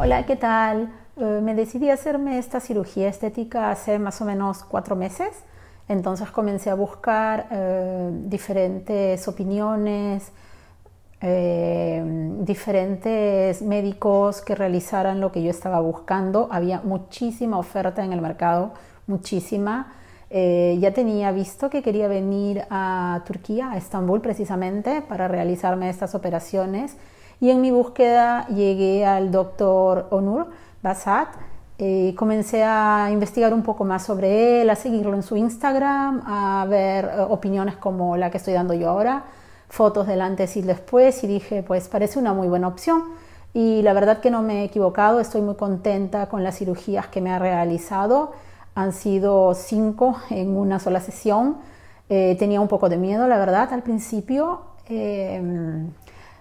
hola, ¿qué tal? Eh, me decidí a hacerme esta cirugía estética hace más o menos cuatro meses, entonces comencé a buscar eh, diferentes opiniones, eh, diferentes médicos que realizaran lo que yo estaba buscando. Había muchísima oferta en el mercado, muchísima. ya tenía visto que quería venir a Turquía, a Estambul precisamente, para realizarme estas operaciones y en mi búsqueda llegué al doctor Onur Basat. y eh, comencé a investigar un poco más sobre él, a seguirlo en su Instagram, a ver eh, opiniones como la que estoy dando yo ahora, fotos del antes y después, y dije, pues parece una muy buena opción. Y la verdad que no me he equivocado, estoy muy contenta con las cirugías que me ha realizado. Han sido cinco en una sola sesión. Eh, tenía un poco de miedo, la verdad, al principio, eh,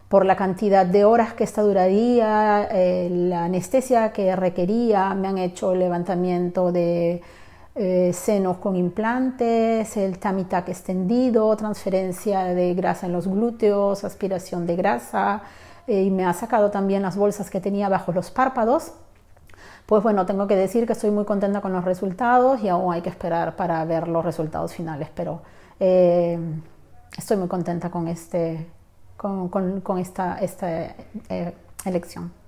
por la cantidad de horas que esta duraría, eh, la anestesia que requería, me han hecho levantamiento de eh, senos con implantes, el tamitac extendido, transferencia de grasa en los glúteos, aspiración de grasa, eh, y me ha sacado también las bolsas que tenía bajo los párpados. Pues bueno, tengo que decir que estoy muy contenta con los resultados y aún hay que esperar para ver los resultados finales, pero estoy muy contenta con este con, esta, eh, elección.